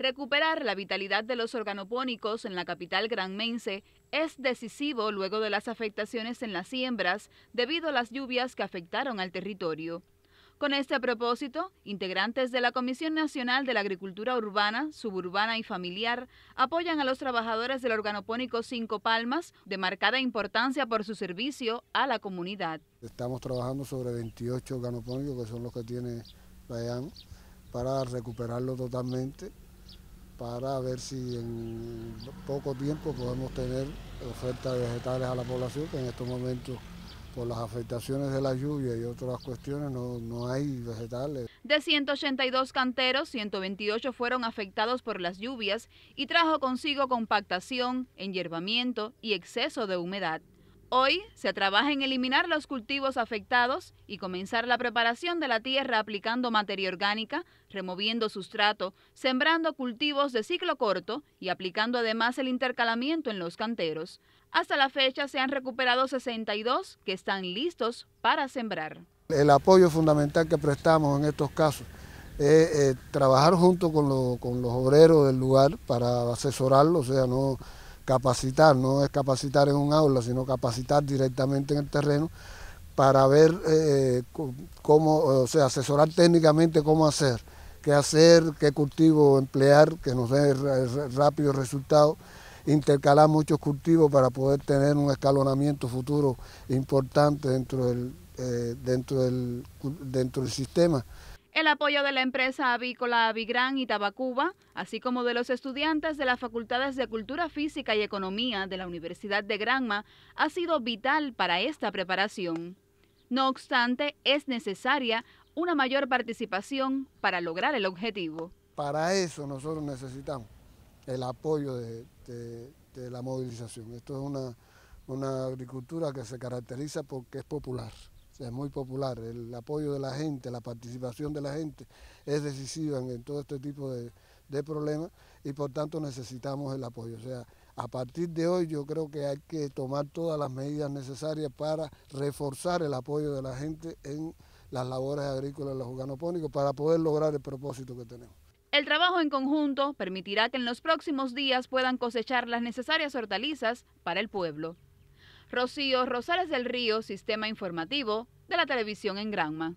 Recuperar la vitalidad de los organopónicos en la capital granmense es decisivo luego de las afectaciones en las siembras debido a las lluvias que afectaron al territorio. Con este propósito, integrantes de la Comisión Nacional de la Agricultura Urbana, Suburbana y Familiar apoyan a los trabajadores del organopónico Cinco Palmas, de marcada importancia por su servicio a la comunidad. Estamos trabajando sobre 28 organopónicos, que son los que tiene la e para recuperarlo totalmente para ver si en poco tiempo podemos tener oferta de vegetales a la población, que en estos momentos por las afectaciones de la lluvia y otras cuestiones no, no, hay vegetales. De 182 canteros, 128 fueron afectados por las lluvias y trajo consigo compactación, enyerbamiento y exceso de humedad. Hoy se trabaja en eliminar los cultivos afectados y comenzar la preparación de la tierra aplicando materia orgánica, removiendo sustrato, sembrando cultivos de ciclo corto y aplicando además el intercalamiento en los canteros. Hasta la fecha se han recuperado 62 que están listos para sembrar. El apoyo fundamental que prestamos en estos casos es eh, trabajar junto con, los obreros del lugar para asesorarlos, o sea, no capacitar, no es capacitar en un aula, sino capacitar directamente en el terreno para ver eh, eh, cómo, o sea, asesorar técnicamente cómo hacer, qué hacer, qué cultivo emplear, que nos dé rápido resultado, intercalar muchos cultivos para poder tener un escalonamiento futuro importante dentro del, eh, dentro dentro del sistema el apoyo de la empresa avícola Avigrán y Tabacuba, así como de los estudiantes de las facultades de Cultura Física y Economía de la Universidad de Granma, ha sido vital para esta preparación. No obstante, es necesaria una mayor participación para lograr el objetivo. Para eso nosotros necesitamos el apoyo de, la movilización. Esto es una agricultura que se caracteriza porque es popular es muy popular. El apoyo de la gente, la participación de la gente es decisiva en, todo este tipo de, problemas y por tanto necesitamos el apoyo. O sea, a partir de hoy yo creo que hay que tomar todas las medidas necesarias para reforzar el apoyo de la gente en las labores agrícolas, los organopónicos, para poder lograr el propósito que tenemos. El trabajo en conjunto permitirá que en los próximos días puedan cosechar las necesarias hortalizas para el pueblo. Rocío Rosales del Río, Sistema Informativo de la Televisión en Granma.